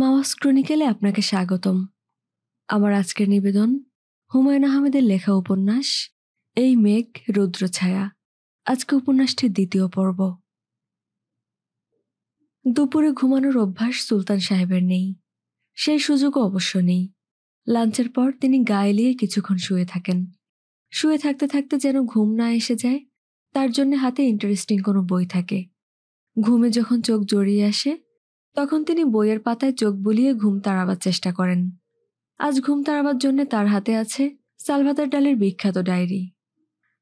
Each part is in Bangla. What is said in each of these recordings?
মাওয়াস ক্রনিকেলে আপনাকে স্বাগতম আমার আজকের নিবেদন হুমায়ুন আহমেদের লেখা উপন্যাস এই মেঘ রুদ্র ছায়া আজকে উপন্যাসটির দ্বিতীয় পর্ব দুপুরে ঘুমানোর অভ্যাস সুলতান সাহেবের নেই সেই সুযোগও অবশ্য নেই লাঞ্চের পর তিনি গায়ে লিয়ে কিছুক্ষণ শুয়ে থাকেন শুয়ে থাকতে থাকতে যেন ঘুম না এসে যায় তার জন্য হাতে ইন্টারেস্টিং কোনো বই থাকে ঘুমে যখন চোখ জড়িয়ে আসে তখন তিনি বইয়ের পাতায় চোখ বুলিয়ে ঘুম তাড়াবার চেষ্টা করেন আজ ঘুম তাড়াবার জন্য তার হাতে আছে সালভাতার ডালের বিখ্যাত ডায়েরি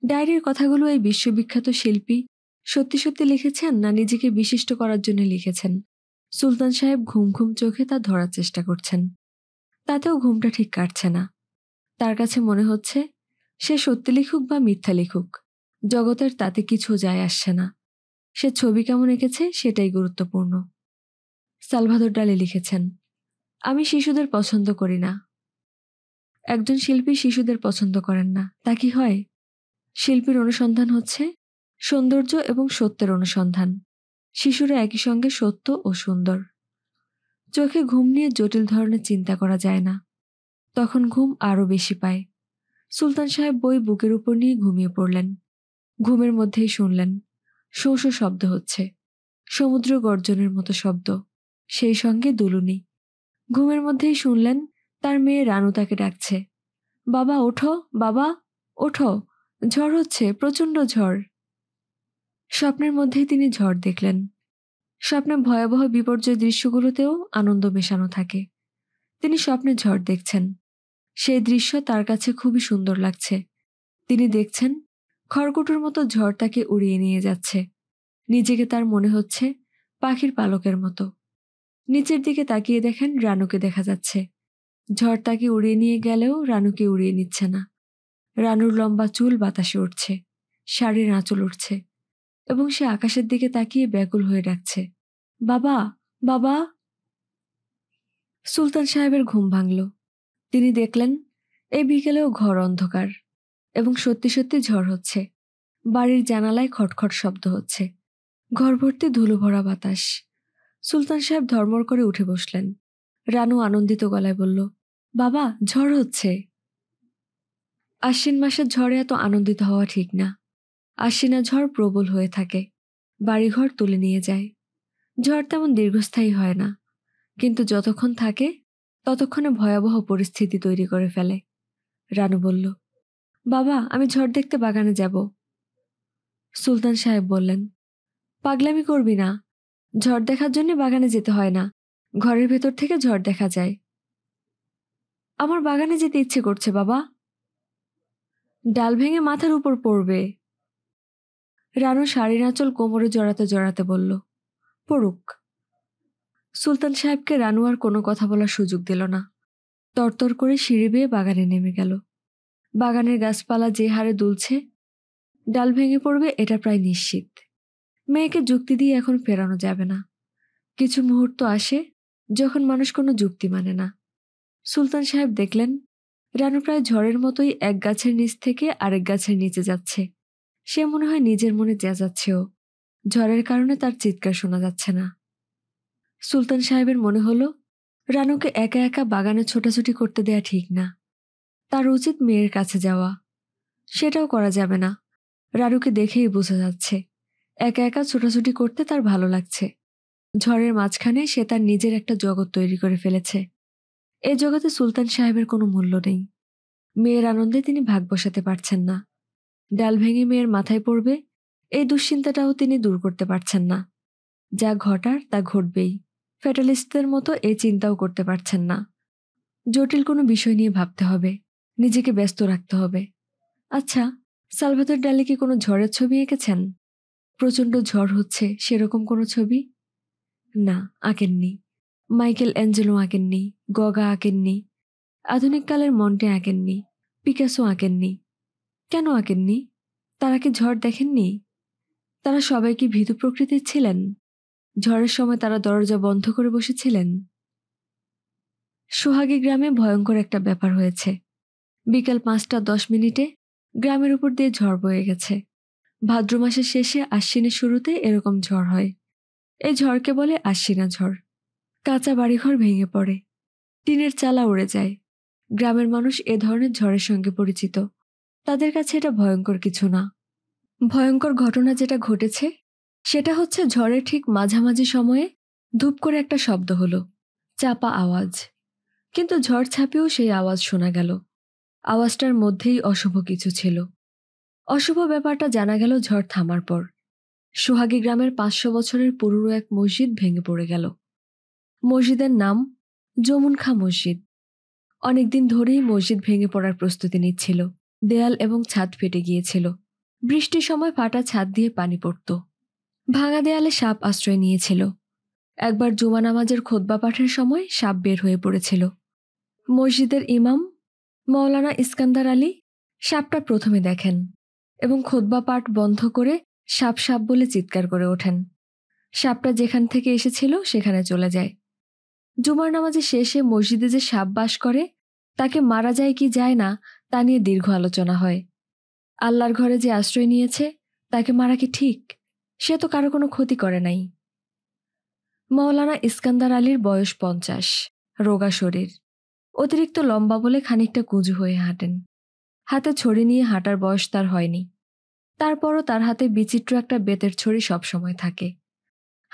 ডায়েরির কথাগুলো এই বিশ্ববিখ্যাত শিল্পী সত্যি সত্যি লিখেছেন না নিজেকে বিশিষ্ট করার জন্য লিখেছেন সুলতান সাহেব ঘুম ঘুম চোখে তা ধরার চেষ্টা করছেন তাতেও ঘুমটা ঠিক কাটছে না তার কাছে মনে হচ্ছে সে সত্যি লিখুক বা মিথ্যা লিখুক জগতের তাতে কিছু যায় আসছে না সে ছবি কেমন এঁকেছে সেটাই গুরুত্বপূর্ণ সালভাদর ডালি লিখেছেন আমি শিশুদের পছন্দ করি না একজন শিল্পী শিশুদের পছন্দ করেন না তা কি হয় শিল্পীর অনুসন্ধান হচ্ছে সৌন্দর্য এবং সত্যের অনুসন্ধান শিশুরা একই সঙ্গে সত্য ও সুন্দর চোখে ঘুম নিয়ে জটিল ধরনের চিন্তা করা যায় না তখন ঘুম আরও বেশি পায় সুলতান সাহেব বই বুকের উপর নিয়ে ঘুমিয়ে পড়লেন ঘুমের মধ্যেই শুনলেন শো শব্দ হচ্ছে সমুদ্র গর্জনের মতো শব্দ সেই সঙ্গে দুলুনি ঘুমের মধ্যেই শুনলেন তার মেয়ে রানু তাকে ডাকছে বাবা ওঠো বাবা ওঠো ঝড় হচ্ছে প্রচণ্ড ঝড় স্বপ্নের মধ্যেই তিনি ঝড় দেখলেন স্বপ্নে ভয়াবহ বিপর্যয় দৃশ্যগুলোতেও আনন্দ মেশানো থাকে তিনি স্বপ্নে ঝড় দেখছেন সেই দৃশ্য তার কাছে খুবই সুন্দর লাগছে তিনি দেখছেন খড়কুটোর মতো ঝড় তাকে উড়িয়ে নিয়ে যাচ্ছে নিজেকে তার মনে হচ্ছে পাখির পালকের মতো নিচের দিকে তাকিয়ে দেখেন রানুকে দেখা যাচ্ছে ঝড় তাকে উড়িয়ে নিয়ে গেলেও রানুকে উড়িয়ে নিচ্ছে না রানুর লম্বা চুল বাতাসে উঠছে শাড়ির আঁচল উঠছে এবং সে আকাশের দিকে তাকিয়ে ব্যাকুল হয়ে ডাকছে বাবা বাবা সুলতান সাহেবের ঘুম ভাঙল তিনি দেখলেন এই বিকেলেও ঘর অন্ধকার এবং সত্যি সত্যি ঝড় হচ্ছে বাড়ির জানালায় খটখট শব্দ হচ্ছে ঘর ভর্তি ধুলো ভরা বাতাস সুলতান সাহেব ধর্মর করে উঠে বসলেন রানু আনন্দিত গলায় বলল বাবা ঝড় হচ্ছে আশ্বিন মাসের ঝড়ে এত আনন্দিত হওয়া ঠিক না আশ্বিনা ঝড় প্রবল হয়ে থাকে বাড়িঘর তুলে নিয়ে যায় ঝড় তেমন দীর্ঘস্থায়ী হয় না কিন্তু যতক্ষণ থাকে ততক্ষণে ভয়াবহ পরিস্থিতি তৈরি করে ফেলে রানু বলল বাবা আমি ঝড় দেখতে বাগানে যাব সুলতান সাহেব বললেন পাগলামি করবি না ঝড় দেখার জন্য বাগানে যেতে হয় না ঘরের ভেতর থেকে ঝড় দেখা যায় আমার বাগানে যেতে ইচ্ছে করছে বাবা ডাল ভেঙে মাথার উপর পড়বে রানু শাড়ি নাচল কোমরে জড়াতে জড়াতে বলল পড়ুক সুলতান সাহেবকে রানু আর কোনো কথা বলার সুযোগ দিল না তরতর করে সিঁড়ি বেয়ে বাগানে নেমে গেল বাগানের গাছপালা যে হারে দুলছে ডাল ভেঙে পড়বে এটা প্রায় নিশ্চিত মেয়েকে যুক্তি দিয়ে এখন ফেরানো যাবে না কিছু মুহূর্ত আসে যখন মানুষ কোনো যুক্তি মানে না সুলতান সাহেব দেখলেন রানু প্রায় ঝড়ের মতোই এক গাছের নিচ থেকে আরেক গাছের নিচে যাচ্ছে সে মনে হয় নিজের মনে চেঁচাচ্ছেও ঝড়ের কারণে তার চিৎকার শোনা যাচ্ছে না সুলতান সাহেবের মনে হলো রানুকে একা একা বাগানে ছোটাছুটি করতে দেয়া ঠিক না তার উচিত মেয়ের কাছে যাওয়া সেটাও করা যাবে না রানুকে দেখেই বোঝা যাচ্ছে একা একা ছোটাছুটি করতে তার ভালো লাগছে ঝড়ের মাঝখানে সে তার নিজের একটা জগৎ তৈরি করে ফেলেছে এ জগতে সুলতান সাহেবের কোনো মূল্য নেই মেয়ের আনন্দে তিনি ভাগ বসাতে পারছেন না ডাল ভেঙে মেয়ের মাথায় পড়বে এই দুশ্চিন্তাটাও তিনি দূর করতে পারছেন না যা ঘটার তা ঘটবেই ফ্যাটালিস্টদের মতো এ চিন্তাও করতে পারছেন না জটিল কোনো বিষয় নিয়ে ভাবতে হবে নিজেকে ব্যস্ত রাখতে হবে আচ্ছা সালভাতর ডালে কি কোনো ঝড়ের ছবি এঁকেছেন প্রচণ্ড ঝড় হচ্ছে সেরকম কোনো ছবি না আঁকেননি মাইকেল অ্যাঞ্জেলো আঁকেননি গগা আঁকেননি আধুনিককালের মন্টে আঁকেননি পিকাসো আঁকেননি কেন আঁকেননি তারা কি ঝড় দেখেননি তারা সবাই কি ভীতু প্রকৃতির ছিলেন ঝড়ের সময় তারা দরজা বন্ধ করে বসেছিলেন সোহাগী গ্রামে ভয়ঙ্কর একটা ব্যাপার হয়েছে বিকাল পাঁচটা দশ মিনিটে গ্রামের উপর দিয়ে ঝড় বয়ে গেছে ভাদ্র মাসের শেষে আশ্বিনের শুরুতে এরকম ঝড় হয় এই ঝড়কে বলে আশ্বিনা ঝড় কাঁচা বাড়িঘর ভেঙে পড়ে টিনের চালা উড়ে যায় গ্রামের মানুষ এ ধরনের ঝড়ের সঙ্গে পরিচিত তাদের কাছে এটা ভয়ঙ্কর কিছু না ভয়ঙ্কর ঘটনা যেটা ঘটেছে সেটা হচ্ছে ঝড়ের ঠিক মাঝামাঝি সময়ে ধূপ করে একটা শব্দ হলো চাপা আওয়াজ কিন্তু ঝড় ছাপিয়েও সেই আওয়াজ শোনা গেল আওয়াজটার মধ্যেই অশুভ কিছু ছিল অশুভ ব্যাপারটা জানা গেল ঝড় থামার পর সোহাগী গ্রামের পাঁচশো বছরের পুরনো এক মসজিদ ভেঙে পড়ে গেল মসজিদের নাম যমুন খা মসজিদ অনেকদিন ধরেই মসজিদ ভেঙে পড়ার প্রস্তুতি নিচ্ছিল দেয়াল এবং ছাদ ফেটে গিয়েছিল বৃষ্টির সময় ফাটা ছাদ দিয়ে পানি পড়ত ভাঙা দেয়ালে সাপ আশ্রয় নিয়েছিল একবার জুমা নামাজের খোদবা পাঠের সময় সাপ বের হয়ে পড়েছিল মসজিদের ইমাম মৌলানা ইস্কান্দার আলী সাপটা প্রথমে দেখেন এবং খোদবা পাঠ বন্ধ করে সাপ সাপ বলে চিৎকার করে ওঠেন সাপটা যেখান থেকে এসেছিল সেখানে চলে যায় জুমার নামাজে শেষে মসজিদে যে সাপ বাস করে তাকে মারা যায় কি যায় না তা নিয়ে দীর্ঘ আলোচনা হয় আল্লাহর ঘরে যে আশ্রয় নিয়েছে তাকে মারা কি ঠিক সে তো কারো কোনো ক্ষতি করে নাই মৌলানা ইস্কান্দার আলীর বয়স পঞ্চাশ রোগা শরীর অতিরিক্ত লম্বা বলে খানিকটা কুঁজু হয়ে হাঁটেন হাতে ছড়ি নিয়ে হাঁটার বয়স তার হয়নি তারপরও তার হাতে বিচিত্র একটা বেতের ছড়ি সবসময় থাকে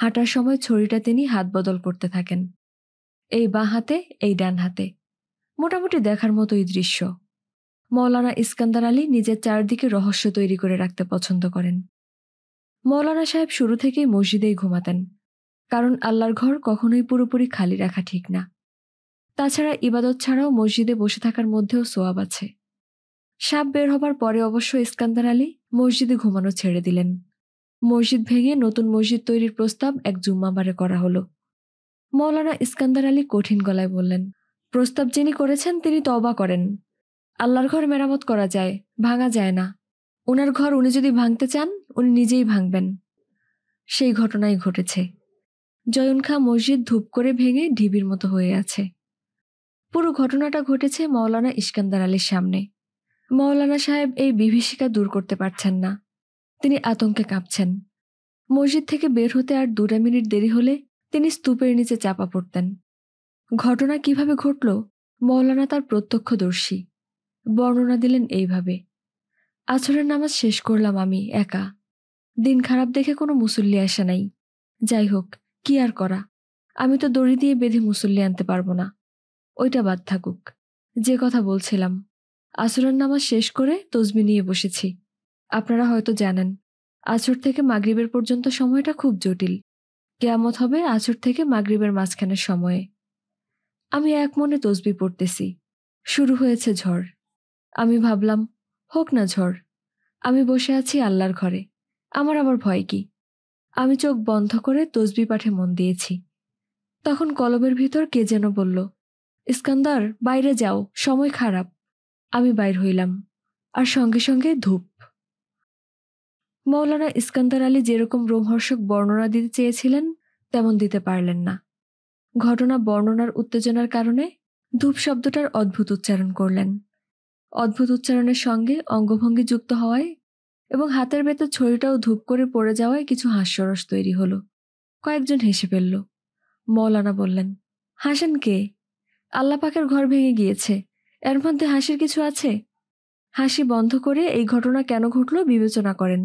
হাঁটার সময় ছড়িটা তিনি হাত বদল করতে থাকেন এই বাঁ হাতে এই ডান হাতে মোটামুটি দেখার মতোই দৃশ্য মৌলানা ইস্কান্দার আলী নিজের চারদিকে রহস্য তৈরি করে রাখতে পছন্দ করেন মৌলানা সাহেব শুরু থেকেই মসজিদেই ঘুমাতেন কারণ আল্লাহর ঘর কখনোই পুরোপুরি খালি রাখা ঠিক না তাছাড়া ইবাদত ছাড়াও মসজিদে বসে থাকার মধ্যেও সোয়াব আছে সাপ বের হবার পরে অবশ্য ইস্কান্দার আলী মসজিদে ঘুমানো ছেড়ে দিলেন মসজিদ ভেঙে নতুন মসজিদ তৈরির প্রস্তাব এক জুম্মাবারে করা হলো মৌলানা ইস্কান্দার আলী কঠিন গলায় বললেন প্রস্তাব যিনি করেছেন তিনি তবা করেন আল্লাহর ঘর মেরামত করা যায় ভাঙা যায় না ওনার ঘর উনি যদি ভাঙতে চান উনি নিজেই ভাঙবেন সেই ঘটনাই ঘটেছে জয়ন খা মসজিদ ধূপ করে ভেঙে ঢিবির মতো হয়ে আছে পুরো ঘটনাটা ঘটেছে মৌলানা ইস্কান্দার আলীর সামনে মৌলানা সাহেব এই বিভীষিকা দূর করতে পারছেন না তিনি আতঙ্কে কাঁপছেন মসজিদ থেকে বের হতে আর দুটা মিনিট দেরি হলে তিনি স্তূপের নিচে চাপা পড়তেন ঘটনা কিভাবে ঘটল মৌলানা তার প্রত্যক্ষদর্শী বর্ণনা দিলেন এইভাবে আছরের নামাজ শেষ করলাম আমি একা দিন খারাপ দেখে কোনো মুসল্লি আসে নাই যাই হোক কি আর করা আমি তো দড়ি দিয়ে বেঁধে মুসল্লি আনতে পারবো না ওইটা বাদ থাকুক যে কথা বলছিলাম আসরের নামাজ শেষ করে তসবি নিয়ে বসেছি আপনারা হয়তো জানেন আসর থেকে মাগরিবের পর্যন্ত সময়টা খুব জটিল কেয়ামত হবে আসর থেকে মাগরিবের মাঝখানের সময়ে আমি এক মনে তসবি পড়তেছি শুরু হয়েছে ঝড় আমি ভাবলাম হোক না ঝড় আমি বসে আছি আল্লাহর ঘরে আমার আবার ভয় কি আমি চোখ বন্ধ করে তসবি পাঠে মন দিয়েছি তখন কলবের ভিতর কে যেন বলল ইস্কান্দার বাইরে যাও সময় খারাপ আমি বাইর হইলাম আর সঙ্গে সঙ্গে ধূপ মৌলানা ইস্কান্দার আলী যেরকম রোমহর্ষক বর্ণনা দিতে চেয়েছিলেন তেমন দিতে পারলেন না ঘটনা বর্ণনার উত্তেজনার কারণে ধূপ শব্দটার অদ্ভুত উচ্চারণ করলেন অদ্ভুত উচ্চারণের সঙ্গে অঙ্গভঙ্গি যুক্ত হওয়ায় এবং হাতের ভেতর ছড়িটাও ধূপ করে পড়ে যাওয়ায় কিছু হাস্যরস তৈরি হলো কয়েকজন হেসে ফেলল মৌলানা বললেন হাসান কে আল্লাপাকের ঘর ভেঙে গিয়েছে এর মধ্যে হাসির কিছু আছে হাসি বন্ধ করে এই ঘটনা কেন ঘটল বিবেচনা করেন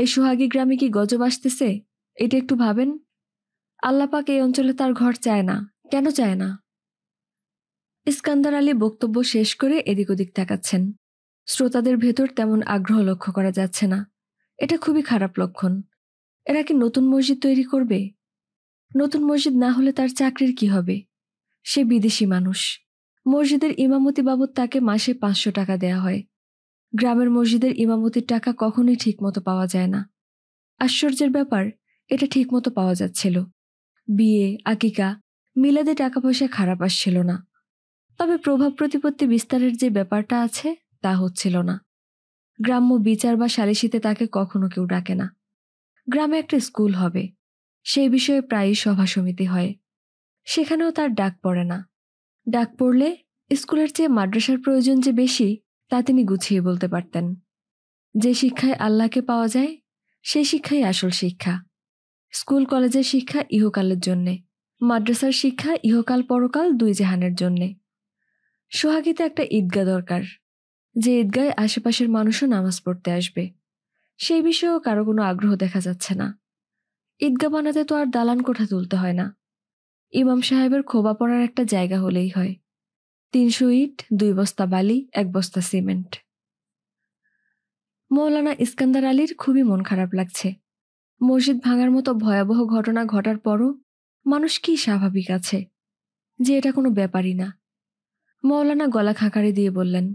এই সোহাগী গ্রামে কি গজব আসতেছে এটা একটু ভাবেন আল্লাপাক এই অঞ্চলে তার ঘর চায় না কেন চায় না ইস্কান্দার আলী বক্তব্য শেষ করে এদিক ওদিক তাকাচ্ছেন শ্রোতাদের ভেতর তেমন আগ্রহ লক্ষ্য করা যাচ্ছে না এটা খুবই খারাপ লক্ষণ এরা কি নতুন মসজিদ তৈরি করবে নতুন মসজিদ না হলে তার চাকরির কি হবে সে বিদেশি মানুষ মসজিদের ইমামতি বাবদ তাকে মাসে পাঁচশো টাকা দেয়া হয় গ্রামের মসজিদের ইমামতির টাকা কখনই ঠিকমতো পাওয়া যায় না আশ্চর্যের ব্যাপার এটা ঠিকমতো পাওয়া যাচ্ছিল বিয়ে আকিকা মিলাদে টাকা পয়সা খারাপ আসছিল না তবে প্রভাব প্রতিপত্তি বিস্তারের যে ব্যাপারটা আছে তা হচ্ছিল না গ্রাম্য বিচার বা সালিশিতে তাকে কখনো কেউ ডাকে না গ্রামে একটা স্কুল হবে সেই বিষয়ে প্রায়ই সভা সমিতি হয় সেখানেও তার ডাক পড়ে না ডাক পড়লে স্কুলের চেয়ে মাদ্রাসার প্রয়োজন যে বেশি তা তিনি গুছিয়ে বলতে পারতেন যে শিক্ষায় আল্লাহকে পাওয়া যায় সেই শিক্ষাই আসল শিক্ষা স্কুল কলেজের শিক্ষা ইহকালের জন্যে মাদ্রাসার শিক্ষা ইহকাল পরকাল দুই জাহানের জন্যে সোহাগিতে একটা ঈদগাহ দরকার যে ঈদগায় আশেপাশের মানুষও নামাজ পড়তে আসবে সেই বিষয়েও কারো কোনো আগ্রহ দেখা যাচ্ছে না ঈদগাহ বানাতে তো আর দালান কোঠা তুলতে হয় না ইমাম সাহেবের খোবা পড়ার একটা জায়গা হলেই হয় তিনশো ইট দুই বস্তা বালি এক বস্তা সিমেন্ট মৌলানা ইস্কান্দার আলীর খুবই মন খারাপ লাগছে মসজিদ ভাঙার মতো ভয়াবহ ঘটনা ঘটার পরও মানুষ কি স্বাভাবিক আছে যে এটা কোনো ব্যাপারই না মৌলানা গলা খাঁকারি দিয়ে বললেন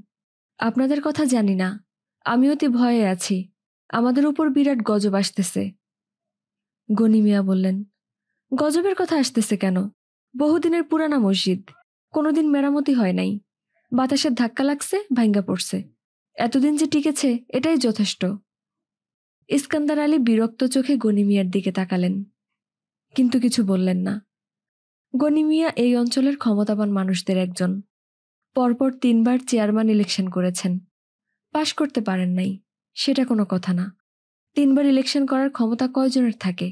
আপনাদের কথা জানি না আমি অতি ভয়ে আছি আমাদের উপর বিরাট গজব আসতেছে গনিমিয়া মিয়া বললেন গজবের কথা আসতেছে কেন বহুদিনের পুরানা মসজিদ কোনোদিন মেরামতি হয় নাই বাতাসের ধাক্কা লাগছে ভাঙ্গা পড়ছে এতদিন যে টিকেছে এটাই যথেষ্ট ইস্কান্দার আলী বিরক্ত চোখে গনিমিয়ার দিকে তাকালেন কিন্তু কিছু বললেন না গনিমিয়া এই অঞ্চলের ক্ষমতাবান মানুষদের একজন পরপর তিনবার চেয়ারম্যান ইলেকশন করেছেন পাশ করতে পারেন নাই সেটা কোনো কথা না তিনবার ইলেকশন করার ক্ষমতা কয়জনের থাকে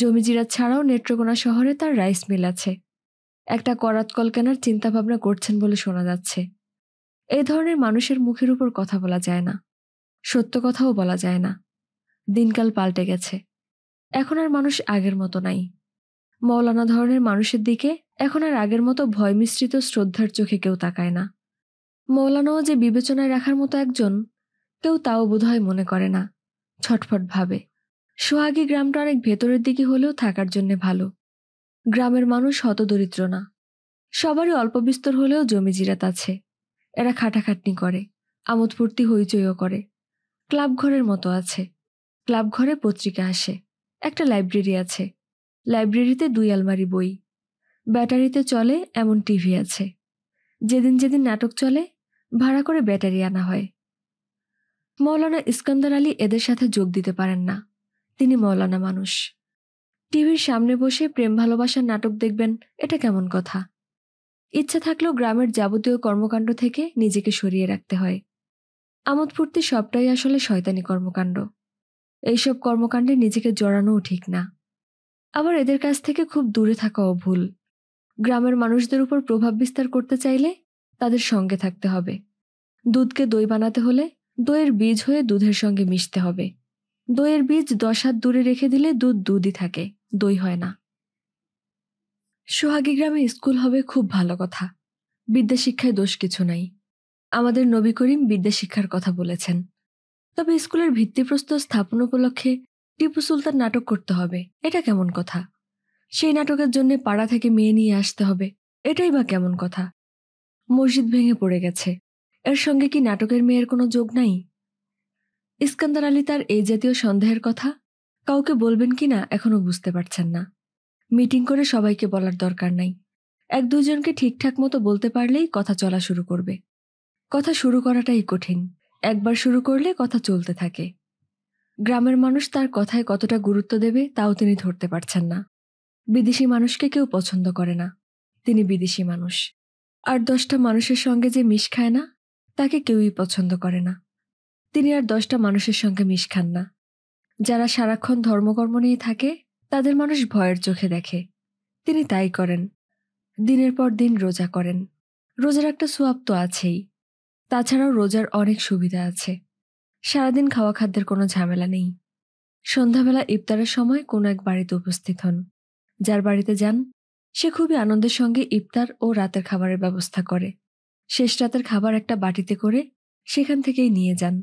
জমিজিরা ছাড়াও নেত্রকোনা শহরে তার রাইস মিল আছে একটা করাতকল কেনার চিন্তাভাবনা করছেন বলে শোনা যাচ্ছে এই ধরনের মানুষের মুখের উপর কথা বলা যায় না সত্য কথাও বলা যায় না দিনকাল পাল্টে গেছে এখন আর মানুষ আগের মতো নাই মৌলানা ধরনের মানুষের দিকে এখন আর আগের মতো ভয় মিশ্রিত শ্রদ্ধার চোখে কেউ তাকায় না মৌলানাও যে বিবেচনায় রাখার মতো একজন কেউ তাও বোধহয় মনে করে না ছটফট ভাবে সোহাগী গ্রামটা অনেক ভেতরের দিকে হলেও থাকার জন্য ভালো গ্রামের মানুষ হত দরিদ্র না সবারই অল্প বিস্তর হলেও জমি জিরাত আছে এরা খাটাখাটনি করে আমোদপূর্তি হইচইও করে ক্লাব ঘরের মতো আছে ক্লাব ঘরে পত্রিকা আসে একটা লাইব্রেরি আছে লাইব্রেরিতে দুই আলমারি বই ব্যাটারিতে চলে এমন টিভি আছে যেদিন যেদিন নাটক চলে ভাড়া করে ব্যাটারি আনা হয় মৌলানা ইস্কান্দার আলী এদের সাথে যোগ দিতে পারেন না তিনি মৌলানা মানুষ টিভির সামনে বসে প্রেম ভালোবাসার নাটক দেখবেন এটা কেমন কথা ইচ্ছা থাকলেও গ্রামের যাবতীয় কর্মকাণ্ড থেকে নিজেকে সরিয়ে রাখতে হয় আমোদ ফুর্তি সবটাই আসলে শয়তানি কর্মকাণ্ড এইসব কর্মকাণ্ডে নিজেকে জড়ানোও ঠিক না আবার এদের কাছ থেকে খুব দূরে থাকাও ভুল গ্রামের মানুষদের উপর প্রভাব বিস্তার করতে চাইলে তাদের সঙ্গে থাকতে হবে দুধকে দই বানাতে হলে দইয়ের বীজ হয়ে দুধের সঙ্গে মিশতে হবে দইয়ের বীজ দশ হাত দূরে রেখে দিলে দুধ দুধই থাকে দই হয় না সোহাগী গ্রামে স্কুল হবে খুব ভালো কথা বিদ্যাশিক্ষায় দোষ কিছু নাই আমাদের নবী করিম বিদ্যাশিক্ষার কথা বলেছেন তবে স্কুলের ভিত্তিপ্রস্তর স্থাপন উপলক্ষে টিপু সুলতান নাটক করতে হবে এটা কেমন কথা সেই নাটকের জন্য পাড়া থেকে মেয়ে নিয়ে আসতে হবে এটাই বা কেমন কথা মসজিদ ভেঙে পড়ে গেছে এর সঙ্গে কি নাটকের মেয়ের কোনো যোগ নাই ইস্কান্দার আলী তার এই জাতীয় সন্দেহের কথা কাউকে বলবেন কি না এখনও বুঝতে পারছেন না মিটিং করে সবাইকে বলার দরকার নাই এক দুজনকে ঠিকঠাক মতো বলতে পারলেই কথা চলা শুরু করবে কথা শুরু করাটাই কঠিন একবার শুরু করলে কথা চলতে থাকে গ্রামের মানুষ তার কথায় কতটা গুরুত্ব দেবে তাও তিনি ধরতে পারছেন না বিদেশি মানুষকে কেউ পছন্দ করে না তিনি বিদেশি মানুষ আর দশটা মানুষের সঙ্গে যে মিশ খায় না তাকে কেউই পছন্দ করে না তিনি আর দশটা মানুষের সঙ্গে মিশ খান না যারা সারাক্ষণ ধর্মকর্ম নিয়ে থাকে তাদের মানুষ ভয়ের চোখে দেখে তিনি তাই করেন দিনের পর দিন রোজা করেন রোজার একটা সোয়াব তো আছেই তাছাড়াও রোজার অনেক সুবিধা আছে সারাদিন খাওয়া খাদ্যের কোনো ঝামেলা নেই সন্ধ্যাবেলা ইফতারের সময় কোনো এক বাড়িতে উপস্থিত হন যার বাড়িতে যান সে খুবই আনন্দের সঙ্গে ইফতার ও রাতের খাবারের ব্যবস্থা করে শেষ রাতের খাবার একটা বাটিতে করে সেখান থেকেই নিয়ে যান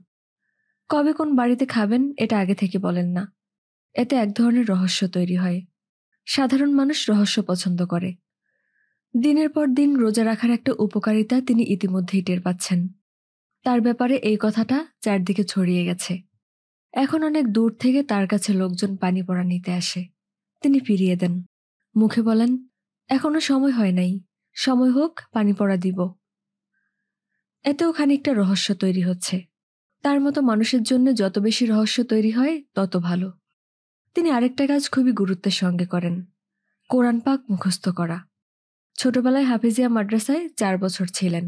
কবে কোন বাড়িতে খাবেন এটা আগে থেকে বলেন না এতে এক ধরনের রহস্য তৈরি হয় সাধারণ মানুষ রহস্য পছন্দ করে দিনের পর দিন রোজা রাখার একটা উপকারিতা তিনি ইতিমধ্যেই টের পাচ্ছেন তার ব্যাপারে এই কথাটা চারদিকে ছড়িয়ে গেছে এখন অনেক দূর থেকে তার কাছে লোকজন পানি পড়া নিতে আসে তিনি ফিরিয়ে দেন মুখে বলেন এখনো সময় হয় নাই সময় হোক পানি পড়া দিব এতেও খানিকটা রহস্য তৈরি হচ্ছে তার মতো মানুষের জন্য যত বেশি রহস্য তৈরি হয় তত ভালো তিনি আরেকটা কাজ খুবই গুরুত্বের সঙ্গে করেন কোরআন পাক মুখস্থ করা ছোটবেলায় হাফিজিয়া মাদ্রাসায় চার বছর ছিলেন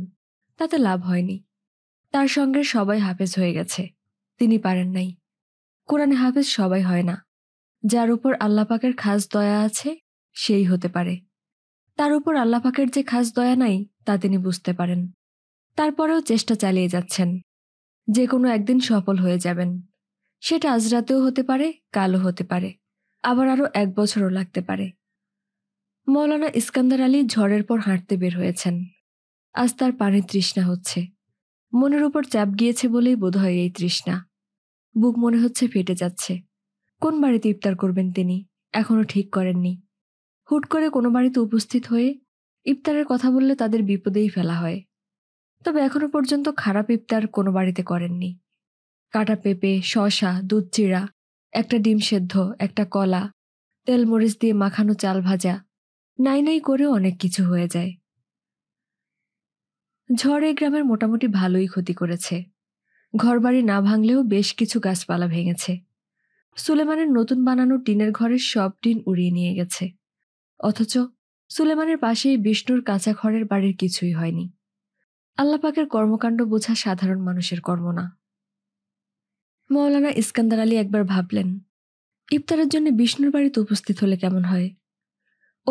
তাতে লাভ হয়নি তার সঙ্গে সবাই হাফেজ হয়ে গেছে তিনি পারেন নাই কোরআনে হাফেজ সবাই হয় না যার উপর আল্লাপাকের খাস দয়া আছে সেই হতে পারে তার উপর আল্লাপাকের যে খাস দয়া নাই তা তিনি বুঝতে পারেন তারপরেও চেষ্টা চালিয়ে যাচ্ছেন যে কোনো একদিন সফল হয়ে যাবেন সেটা আজ রাতেও হতে পারে কালও হতে পারে আবার আরও এক বছরও লাগতে পারে মৌলানা ইস্কান্দার আলী ঝড়ের পর হাঁটতে বের হয়েছেন আজ তার পানির তৃষ্ণা হচ্ছে মনের উপর চাপ গিয়েছে বলেই বোধহয় এই তৃষ্ণা বুক মনে হচ্ছে ফেটে যাচ্ছে কোন বাড়িতে ইফতার করবেন তিনি এখনও ঠিক করেননি হুট করে কোনো বাড়িতে উপস্থিত হয়ে ইফতারের কথা বললে তাদের বিপদেই ফেলা হয় তবে এখনো পর্যন্ত খারাপ ইফতার কোনো বাড়িতে করেননি কাটা পেঁপে শশা দুধ চিড়া একটা ডিম সেদ্ধ একটা কলা তেল মরিচ দিয়ে মাখানো চাল ভাজা নাই নাই করেও অনেক কিছু হয়ে যায় ঝড় এই গ্রামের মোটামুটি ভালোই ক্ষতি করেছে ঘরবাড়ি না ভাঙলেও বেশ কিছু গাছপালা ভেঙেছে সুলেমানের নতুন বানানো টিনের ঘরের সব টিন উড়িয়ে নিয়ে গেছে অথচ সুলেমানের পাশেই বিষ্ণুর কাঁচা ঘরের বাড়ির কিছুই হয়নি আল্লাপাকের কর্মকাণ্ড বোঝা সাধারণ মানুষের কর্ম না মৌলানা ইস্কান্দার আলী একবার ভাবলেন ইফতারের জন্য বিষ্ণুর বাড়িতে উপস্থিত হলে কেমন হয়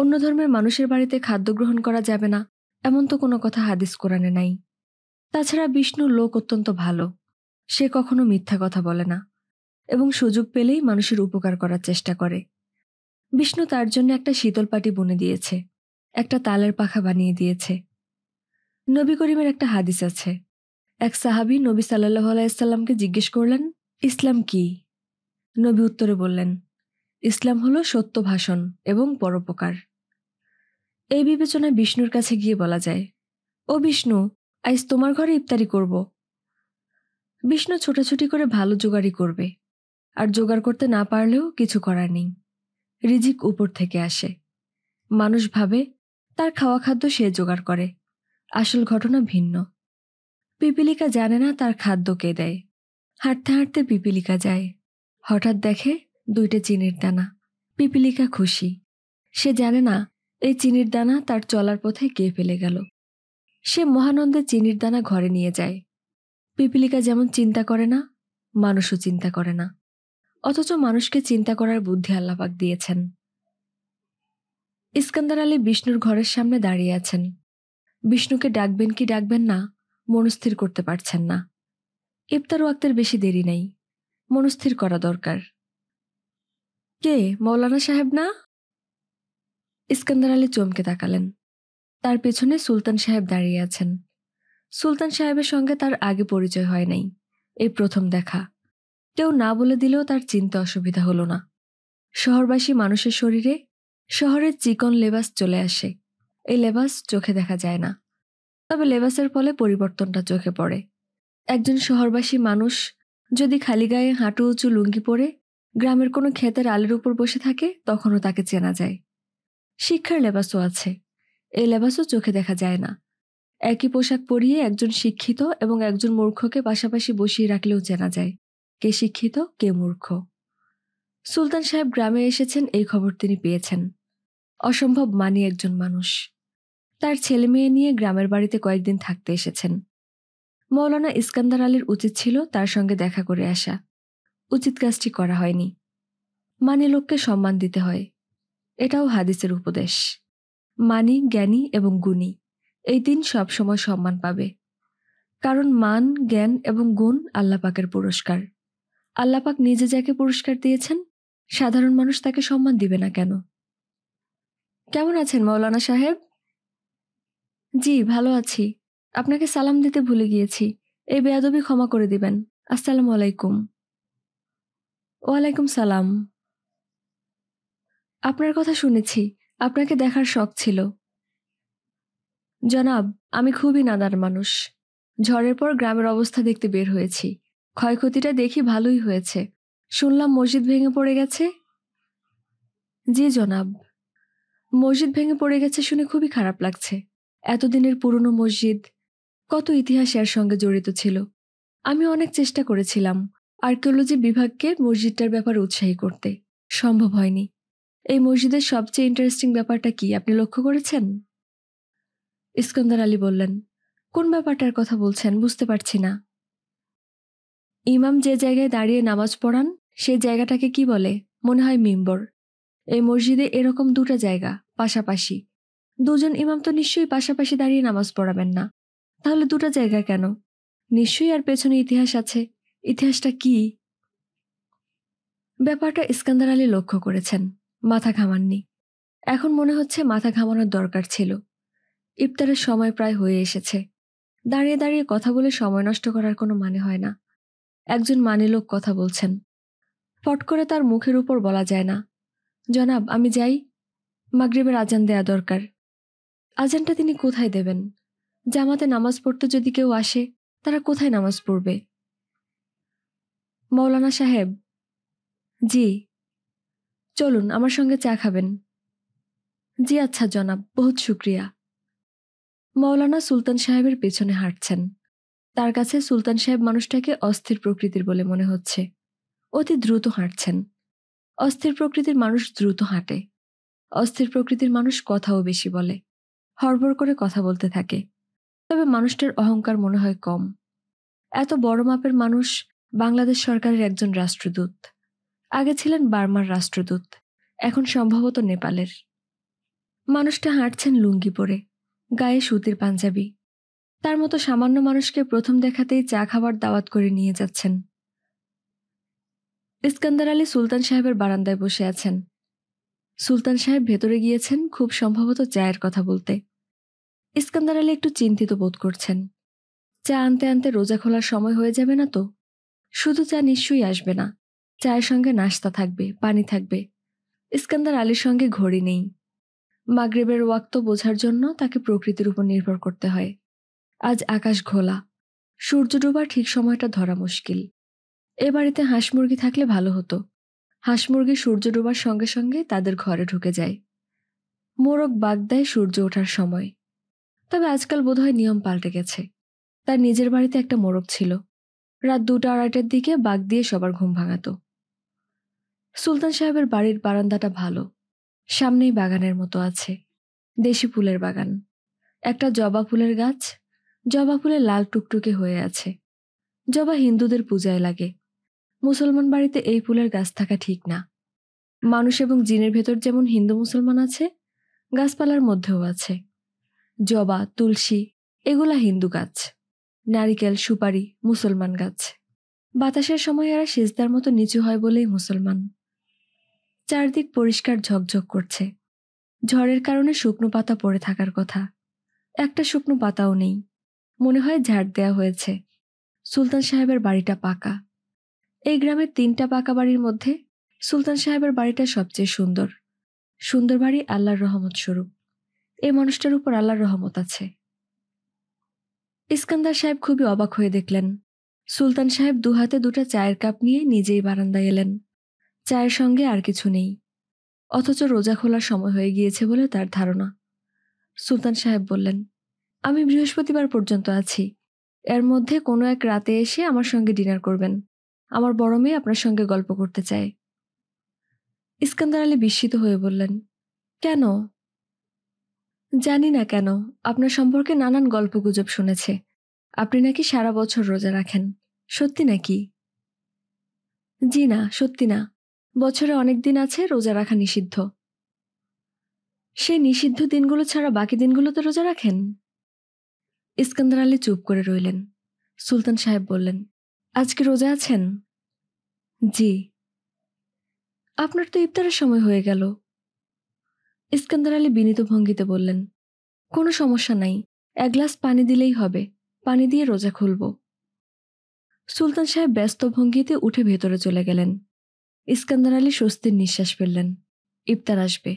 অন্য ধর্মের মানুষের বাড়িতে খাদ্য গ্রহণ করা যাবে না এমন তো কোনো কথা হাদিস কোরআনে নাই তাছাড়া বিষ্ণু লোক অত্যন্ত ভালো সে কখনো মিথ্যা কথা বলে না এবং সুযোগ পেলেই মানুষের উপকার করার চেষ্টা করে বিষ্ণু তার জন্য একটা শীতল পাটি বুনে দিয়েছে একটা তালের পাখা বানিয়ে দিয়েছে নবী করিমের একটা হাদিস আছে এক সাহাবি নবী সাল্লাহ আলাইসাল্লামকে জিজ্ঞেস করলেন ইসলাম কি নবী উত্তরে বললেন ইসলাম হল সত্য ভাষণ এবং পরোপকার এই বিবেচনায় বিষ্ণুর কাছে গিয়ে বলা যায় ও বিষ্ণু আজ তোমার ঘরে ইফতারি করব বিষ্ণু ছোটাছুটি করে ভালো জোগাড়ি করবে আর জোগাড় করতে না পারলেও কিছু করার নেই রিজিক উপর থেকে আসে মানুষ ভাবে তার খাওয়া খাদ্য সে জোগাড় করে আসল ঘটনা ভিন্ন পিপিলিকা জানে না তার খাদ্য কে দেয় হাঁটতে হাঁটতে পিপিলিকা যায় হঠাৎ দেখে দুইটা চিনির দানা পিপিলিকা খুশি সে জানে না এই চিনির দানা তার চলার পথে কে ফেলে গেল সে মহানন্দে চিনির দানা ঘরে নিয়ে যায় পিপিলিকা যেমন চিন্তা করে না মানুষও চিন্তা করে না অথচ মানুষকে চিন্তা করার বুদ্ধি আল্লাপাক দিয়েছেন ইস্কান্দার আলী বিষ্ণুর ঘরের সামনে দাঁড়িয়ে আছেন বিষ্ণুকে ডাকবেন কি ডাকবেন না মনস্থির করতে পারছেন না ইফতার ওয়াক্তের বেশি দেরি নেই মনস্থির করা দরকার কে মৌলানা সাহেব না ইস্কান্দার আলী চমকে তাকালেন তার পেছনে সুলতান সাহেব দাঁড়িয়ে আছেন সুলতান সাহেবের সঙ্গে তার আগে পরিচয় হয় নাই এই প্রথম দেখা কেউ না বলে দিলেও তার চিন্তে অসুবিধা হল না শহরবাসী মানুষের শরীরে শহরের চিকন লেবাস চলে আসে এই লেবাস চোখে দেখা যায় না তবে লেবাসের ফলে পরিবর্তনটা চোখে পড়ে একজন শহরবাসী মানুষ যদি খালি গায়ে হাঁটু উঁচু লুঙ্গি পরে গ্রামের কোনো ক্ষেতের আলের উপর বসে থাকে তখনও তাকে চেনা যায় শিক্ষার লেবাসও আছে এই লেবাসও চোখে দেখা যায় না একই পোশাক পরিয়ে একজন শিক্ষিত এবং একজন মূর্খকে পাশাপাশি বসিয়ে রাখলেও চেনা যায় কে শিক্ষিত কে মূর্খ সুলতান সাহেব গ্রামে এসেছেন এই খবর তিনি পেয়েছেন অসম্ভব মানি একজন মানুষ তার ছেলে মেয়ে নিয়ে গ্রামের বাড়িতে কয়েকদিন থাকতে এসেছেন মৌলানা ইস্কান্দার আলীর উচিত ছিল তার সঙ্গে দেখা করে আসা উচিত কাজটি করা হয়নি মানি লোককে সম্মান দিতে হয় এটাও হাদিসের উপদেশ মানি জ্ঞানী এবং গুণী এই দিন সবসময় সম্মান পাবে কারণ মান জ্ঞান এবং গুণ আল্লাপাকের পুরস্কার আল্লাপাক নিজে যাকে পুরস্কার দিয়েছেন সাধারণ মানুষ তাকে সম্মান দিবে না কেন কেমন আছেন মৌলানা সাহেব জি ভালো আছি আপনাকে সালাম দিতে ভুলে গিয়েছি এই বেয়াদবি ক্ষমা করে দিবেন আসসালামু আলাইকুম ওয়ালাইকুম সালাম আপনার কথা শুনেছি আপনাকে দেখার শখ ছিল জনাব আমি খুবই নাদার মানুষ ঝড়ের পর গ্রামের অবস্থা দেখতে বের হয়েছি ক্ষয়ক্ষতিটা দেখি ভালোই হয়েছে শুনলাম মসজিদ ভেঙে পড়ে গেছে জি জনাব মসজিদ ভেঙে পড়ে গেছে শুনে খুবই খারাপ লাগছে এতদিনের পুরনো মসজিদ কত ইতিহাস এর সঙ্গে জড়িত ছিল আমি অনেক চেষ্টা করেছিলাম আর্কিওলজি বিভাগকে মসজিদটার ব্যাপারে উৎসাহী করতে সম্ভব হয়নি এই মসজিদের সবচেয়ে ইন্টারেস্টিং ব্যাপারটা কি আপনি লক্ষ্য করেছেন ইস্কন্দর আলী বললেন কোন ব্যাপারটার কথা বলছেন বুঝতে পারছি না ইমাম যে জায়গায় দাঁড়িয়ে নামাজ পড়ান সেই জায়গাটাকে কি বলে মনে হয় মিম্বর এই মসজিদে এরকম দুটা জায়গা পাশাপাশি দুজন ইমাম তো নিশ্চয়ই পাশাপাশি দাঁড়িয়ে নামাজ পড়াবেন না তাহলে দুটো জায়গা কেন নিশ্চয়ই আর পেছনে ইতিহাস আছে ইতিহাসটা কি ব্যাপারটা ইস্কান্দার আলী লক্ষ্য করেছেন মাথা ঘামাননি এখন মনে হচ্ছে মাথা ঘামানোর দরকার ছিল ইফতারের সময় প্রায় হয়ে এসেছে দাঁড়িয়ে দাঁড়িয়ে কথা বলে সময় নষ্ট করার কোনো মানে হয় না একজন মানে লোক কথা বলছেন ফট করে তার মুখের উপর বলা যায় না জনাব আমি যাই মাগরীবের আজান দেয়া দরকার আজানটা তিনি কোথায় দেবেন জামাতে নামাজ পড়তে যদি কেউ আসে তারা কোথায় নামাজ পড়বে মৌলানা সাহেব জি চলুন আমার সঙ্গে চা খাবেন জি আচ্ছা জনাব বহুত শুক্রিয়া মৌলানা সুলতান সাহেবের পেছনে হাঁটছেন তার কাছে সুলতান সাহেব মানুষটাকে অস্থির প্রকৃতির বলে মনে হচ্ছে অতি দ্রুত হাঁটছেন অস্থির প্রকৃতির মানুষ দ্রুত হাঁটে অস্থির প্রকৃতির মানুষ কথাও বেশি বলে হড়বড় করে কথা বলতে থাকে তবে মানুষটার অহংকার মনে হয় কম এত বড় মাপের মানুষ বাংলাদেশ সরকারের একজন রাষ্ট্রদূত আগে ছিলেন বার্মার রাষ্ট্রদূত এখন সম্ভবত নেপালের মানুষটা হাঁটছেন লুঙ্গি পরে গায়ে সুতির পাঞ্জাবি তার মতো সামান্য মানুষকে প্রথম দেখাতেই চা খাবার দাওয়াত করে নিয়ে যাচ্ছেন ইস্কান্দার আলী সুলতান সাহেবের বারান্দায় বসে আছেন সুলতান সাহেব ভেতরে গিয়েছেন খুব সম্ভবত চায়ের কথা বলতে ইস্কান্দার আলী একটু চিন্তিত বোধ করছেন চা আনতে আনতে রোজা খোলার সময় হয়ে যাবে না তো শুধু চা নিশ্চয়ই আসবে না চায়ের সঙ্গে নাস্তা থাকবে পানি থাকবে ইস্কান্দার আলীর সঙ্গে ঘড়ি নেই মাগরেবের ওয়াক্ত বোঝার জন্য তাকে প্রকৃতির উপর নির্ভর করতে হয় আজ আকাশ ঘোলা সূর্য ডোবার ঠিক সময়টা ধরা মুশকিল এ বাড়িতে হাঁস মুরগি থাকলে ভালো হতো হাঁস মুরগি সূর্য ডোবার সঙ্গে সঙ্গে তাদের ঘরে ঢুকে যায় মোরগ বাগ দেয় সূর্য ওঠার সময় তবে আজকাল বোধহয় নিয়ম পাল্টে গেছে তার নিজের বাড়িতে একটা মোরগ ছিল রাত দুটা আড়াইটার দিকে বাঘ দিয়ে সবার ঘুম ভাঙাত সুলতান সাহেবের বাড়ির বারান্দাটা ভালো সামনেই বাগানের মতো আছে দেশি ফুলের বাগান একটা জবা ফুলের গাছ জবা ফুলে লাল টুকটুকে হয়ে আছে জবা হিন্দুদের পূজায় লাগে মুসলমান বাড়িতে এই ফুলের গাছ থাকা ঠিক না মানুষ এবং জিনের ভেতর যেমন হিন্দু মুসলমান আছে গাছপালার মধ্যেও আছে জবা তুলসী এগুলা হিন্দু গাছ নারিকেল সুপারি মুসলমান গাছ বাতাসের সময় এরা সিজদার মতো নিচু হয় বলেই মুসলমান চারদিক পরিষ্কার ঝকঝক করছে ঝড়ের কারণে শুকনো পাতা পড়ে থাকার কথা একটা শুকনো পাতাও নেই মনে হয় ঝাড় দেয়া হয়েছে সুলতান সাহেবের বাড়িটা পাকা এই গ্রামের তিনটা পাকা বাড়ির মধ্যে সুলতান সাহেবের বাড়িটা সবচেয়ে সুন্দর সুন্দর বাড়ি আল্লাহর রহমত স্বরূপ এই মানুষটার উপর আল্লাহর রহমত আছে ইস্কান্দার সাহেব খুবই অবাক হয়ে দেখলেন সুলতান সাহেব দু হাতে দুটা চায়ের কাপ নিয়ে নিজেই বারান্দায় এলেন চায়ের সঙ্গে আর কিছু নেই অথচ রোজা খোলার সময় হয়ে গিয়েছে বলে তার ধারণা সুলতান সাহেব বললেন আমি বৃহস্পতিবার পর্যন্ত আছি এর মধ্যে কোনো এক রাতে এসে আমার সঙ্গে ডিনার করবেন আমার বড় মেয়ে আপনার সঙ্গে গল্প করতে চায় ইস্কান্দার আলী বিস্মিত হয়ে বললেন কেন জানি না কেন আপনার সম্পর্কে নানান গল্পগুজব শুনেছে আপনি নাকি সারা বছর রোজা রাখেন সত্যি নাকি জি না সত্যি না বছরে অনেক দিন আছে রোজা রাখা নিষিদ্ধ সেই নিষিদ্ধ দিনগুলো ছাড়া বাকি দিনগুলোতে রোজা রাখেন ইস্কান্দার আলী চুপ করে রইলেন সুলতান সাহেব বললেন আজকে রোজা আছেন জি আপনার তো ইফতারের সময় হয়ে গেল ইস্কান্দার আলী বিনীত ভঙ্গিতে বললেন কোনো সমস্যা নাই এক গ্লাস পানি দিলেই হবে পানি দিয়ে রোজা খুলব সুলতান সাহেব ব্যস্ত ভঙ্গিতে উঠে ভেতরে চলে গেলেন ইস্কান্দার আলী স্বস্তির নিঃশ্বাস ফেললেন ইফতার আসবে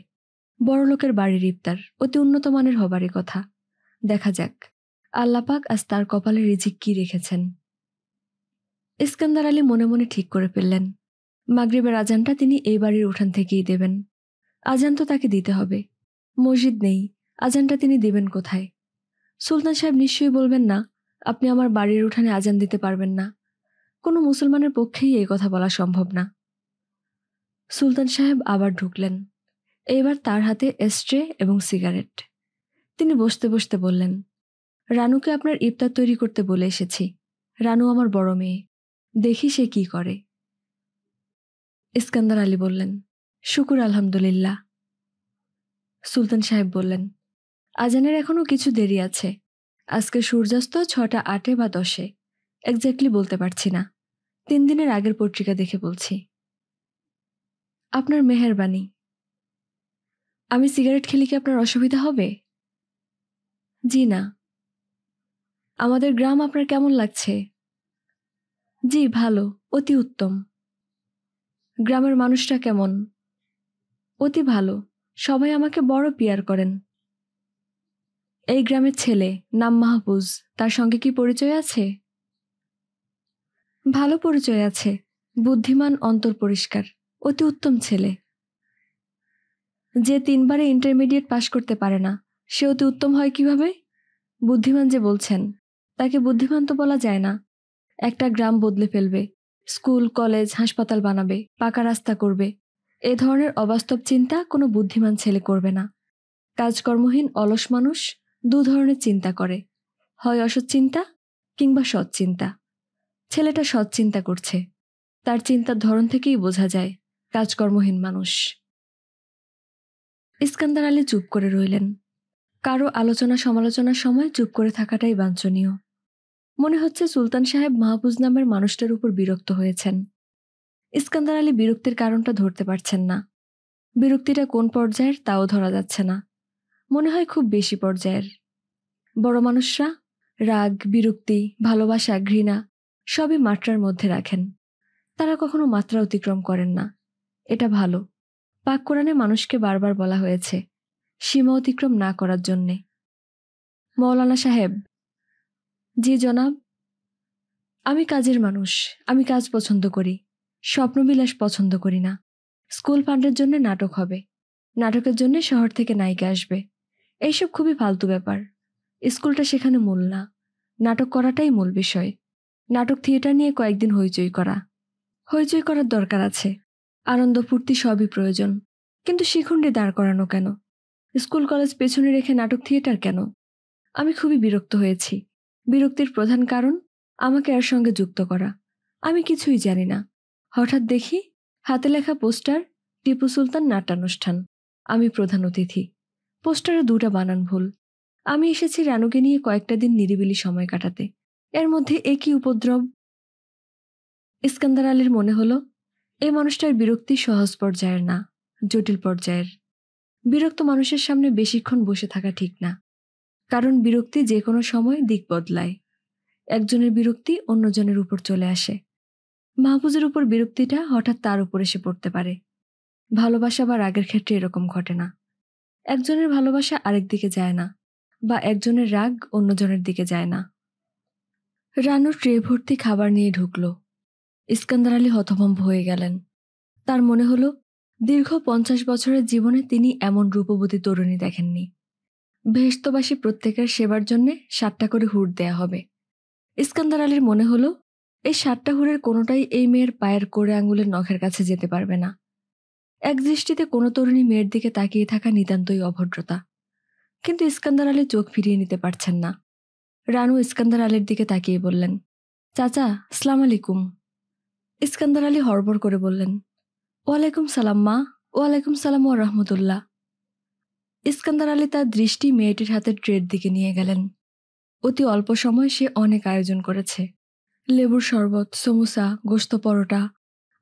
বড়লোকের বাড়ির ইফতার অতি উন্নত মানের হবারই কথা দেখা যাক আল্লাপাক আজ তার কপালে রিজিক কি রেখেছেন ইস্কান্দার আলী মনে মনে ঠিক করে ফেললেন মাগরীবের আজানটা তিনি এই বাড়ির উঠান থেকেই দেবেন আজান তো তাকে দিতে হবে মসজিদ নেই আজানটা তিনি দেবেন কোথায় সুলতান সাহেব নিশ্চয়ই বলবেন না আপনি আমার বাড়ির উঠানে আজান দিতে পারবেন না কোনো মুসলমানের পক্ষেই এই কথা বলা সম্ভব না সুলতান সাহেব আবার ঢুকলেন এবার তার হাতে এস্ট্রে এবং সিগারেট তিনি বসতে বসতে বললেন রানুকে আপনার ইফতার তৈরি করতে বলে এসেছি রানু আমার বড় মেয়ে দেখি সে কি করে ইস্কান্দার আলী বললেন শুকুর আলহামদুলিল্লাহ সুলতান সাহেব বললেন আজানের এখনও কিছু দেরি আছে আজকে সূর্যাস্ত ছটা আটে বা দশে একজাক্টলি বলতে পারছি না তিন দিনের আগের পত্রিকা দেখে বলছি আপনার মেহরবানি আমি সিগারেট খেলে কি আপনার অসুবিধা হবে জি না আমাদের গ্রাম আপনার কেমন লাগছে জি ভালো অতি উত্তম গ্রামের মানুষটা কেমন অতি ভালো সবাই আমাকে বড় পিয়ার করেন এই গ্রামের ছেলে নাম মাহবুজ তার সঙ্গে কি পরিচয় আছে ভালো পরিচয় আছে বুদ্ধিমান অন্তর পরিষ্কার অতি উত্তম ছেলে যে তিনবারে ইন্টারমিডিয়েট পাশ করতে পারে না সে অতি উত্তম হয় কিভাবে বুদ্ধিমান যে বলছেন তাকে বুদ্ধিমান তো বলা যায় না একটা গ্রাম বদলে ফেলবে স্কুল কলেজ হাসপাতাল বানাবে পাকা রাস্তা করবে এ ধরনের অবাস্তব চিন্তা কোনো বুদ্ধিমান ছেলে করবে না কাজকর্মহীন অলস মানুষ দু ধরনের চিন্তা করে হয় অসৎ চিন্তা কিংবা সৎ চিন্তা ছেলেটা সৎ চিন্তা করছে তার চিন্তার ধরন থেকেই বোঝা যায় কাজকর্মহীন মানুষ ইস্কান্দার আলী চুপ করে রইলেন কারো আলোচনা সমালোচনার সময় চুপ করে থাকাটাই বাঞ্ছনীয় মনে হচ্ছে সুলতান সাহেব মাহবুজ নামের মানুষটার উপর বিরক্ত হয়েছেন ইস্কান্দার আলী বিরক্তির কারণটা ধরতে পারছেন না বিরক্তিটা কোন পর্যায়ের তাও ধরা যাচ্ছে না মনে হয় খুব বেশি পর্যায়ের বড় মানুষরা রাগ বিরক্তি ভালোবাসা ঘৃণা সবই মাত্রার মধ্যে রাখেন তারা কখনো মাত্রা অতিক্রম করেন না এটা ভালো পাক কোরআনে মানুষকে বারবার বলা হয়েছে সীমা অতিক্রম না করার জন্যে মৌলানা সাহেব জি জনাব আমি কাজের মানুষ আমি কাজ পছন্দ করি স্বপ্নবিলাস পছন্দ করি না স্কুল ফান্ডের জন্য নাটক হবে নাটকের জন্য শহর থেকে নায়িকা আসবে এইসব খুবই ফালতু ব্যাপার স্কুলটা সেখানে মূল না নাটক করাটাই মূল বিষয় নাটক থিয়েটার নিয়ে কয়েকদিন হইচই করা হইচই করার দরকার আছে আনন্দ ফুর্তি সবই প্রয়োজন কিন্তু শিখণ্ডে দাঁড় করানো কেন স্কুল কলেজ পেছনে রেখে নাটক থিয়েটার কেন আমি খুবই বিরক্ত হয়েছি বিরক্তির প্রধান কারণ আমাকে এর সঙ্গে যুক্ত করা আমি কিছুই জানি না হঠাৎ দেখি হাতে লেখা পোস্টার টিপু সুলতান নাট্যানুষ্ঠান আমি প্রধান অতিথি পোস্টারে দুটা বানান ভুল আমি এসেছি রানুকে নিয়ে কয়েকটা দিন নিরিবিলি সময় কাটাতে এর মধ্যে এ কি উপদ্রব ইস্কান্দার আলীর মনে হলো এই মানুষটার বিরক্তি সহজ পর্যায়ের না জটিল পর্যায়ের বিরক্ত মানুষের সামনে বেশিক্ষণ বসে থাকা ঠিক না কারণ বিরক্তি যে কোনো সময় দিক বদলায় একজনের বিরক্তি অন্যজনের উপর চলে আসে মাহফুজের উপর বিরক্তিটা হঠাৎ তার উপর এসে পড়তে পারে ভালোবাসা বা রাগের ক্ষেত্রে এরকম ঘটে না একজনের ভালোবাসা আরেক দিকে যায় না বা একজনের রাগ অন্যজনের দিকে যায় না রানু ট্রে ভর্তি খাবার নিয়ে ঢুকল ইস্কান্দার আলী হতভম্ব হয়ে গেলেন তার মনে হলো দীর্ঘ পঞ্চাশ বছরের জীবনে তিনি এমন রূপবতী তরুণী দেখেননি বেহস্তবাসী প্রত্যেকের সেবার জন্যে সাতটা করে হুট দেয়া হবে ইস্কান্দার আলীর মনে হলো এই সাতটা হুরের কোনোটাই এই মেয়ের পায়ের কোড়ে আঙুলের নখের কাছে যেতে পারবে না এক দৃষ্টিতে কোনো তরুণী মেয়ের দিকে তাকিয়ে থাকা নিতান্তই অভদ্রতা কিন্তু ইস্কান্দার আলী চোখ ফিরিয়ে নিতে পারছেন না রানু ইস্কান্দার আলীর দিকে তাকিয়ে বললেন চাচা সালাম আলাইকুম ইস্কান্দার আলী হরবর করে বললেন ওয়ালাইকুম সালাম মা ওয়ালাইকুম সালাম ওয়া রহমতুল্লাহ ইস্কান্দার আলী তার দৃষ্টি মেয়েটির হাতের ট্রের দিকে নিয়ে গেলেন অতি অল্প সময় সে অনেক আয়োজন করেছে লেবুর শরবত সমুসা গোস্ত পরোটা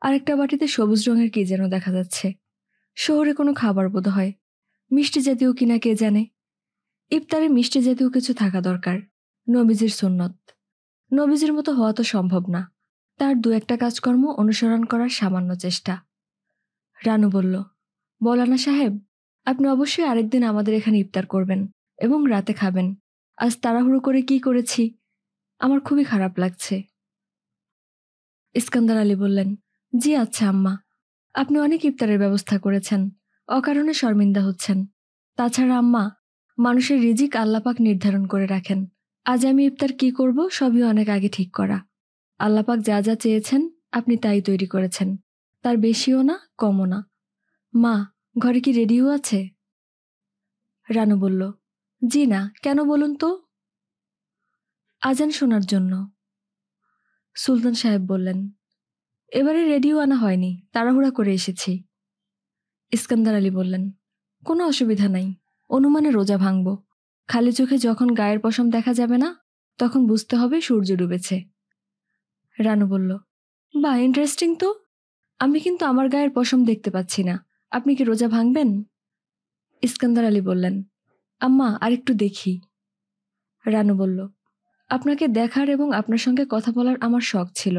আর একটা বাটিতে সবুজ রঙের কে যেন দেখা যাচ্ছে শহরে কোনো খাবার বোধ হয় মিষ্টি জাতীয় কিনা কে জানে ইফতারে মিষ্টি জাতীয় কিছু থাকা দরকার নবীজির সুন্নত নবীজির মতো হওয়া তো সম্ভব না তার দু একটা কাজকর্ম অনুসরণ করার সামান্য চেষ্টা রানু বলল বলানা সাহেব আপনি অবশ্যই আরেকদিন আমাদের এখানে ইফতার করবেন এবং রাতে খাবেন আজ তাড়াহুড়ো করে কি করেছি আমার খুবই খারাপ লাগছে ইস্কান্দার আলী বললেন জি আচ্ছা আম্মা আপনি অনেক ইফতারের ব্যবস্থা করেছেন অকারণে শর্মিন্দা হচ্ছেন তাছাড়া আম্মা মানুষের রিজিক আল্লাপাক নির্ধারণ করে রাখেন আজ আমি ইফতার কি করব সবই অনেক আগে ঠিক করা আল্লাপাক যা যা চেয়েছেন আপনি তাই তৈরি করেছেন তার বেশিও না কমও না মা ঘরে কি রেডিও আছে রানু বলল জি না কেন বলুন তো আজান শোনার জন্য সুলতান সাহেব বললেন এবারে রেডিও আনা হয়নি তাড়াহুড়া করে এসেছি ইস্কান্দার আলী বললেন কোনো অসুবিধা নাই অনুমানে রোজা ভাঙব খালি চোখে যখন গায়ের পশম দেখা যাবে না তখন বুঝতে হবে সূর্য ডুবেছে রানু বলল বা ইন্টারেস্টিং তো আমি কিন্তু আমার গায়ের পশম দেখতে পাচ্ছি না আপনি কি রোজা ভাঙবেন ইস্কান্দার আলী বললেন আম্মা আরেকটু দেখি রানু বলল আপনাকে দেখার এবং আপনার সঙ্গে কথা বলার আমার শখ ছিল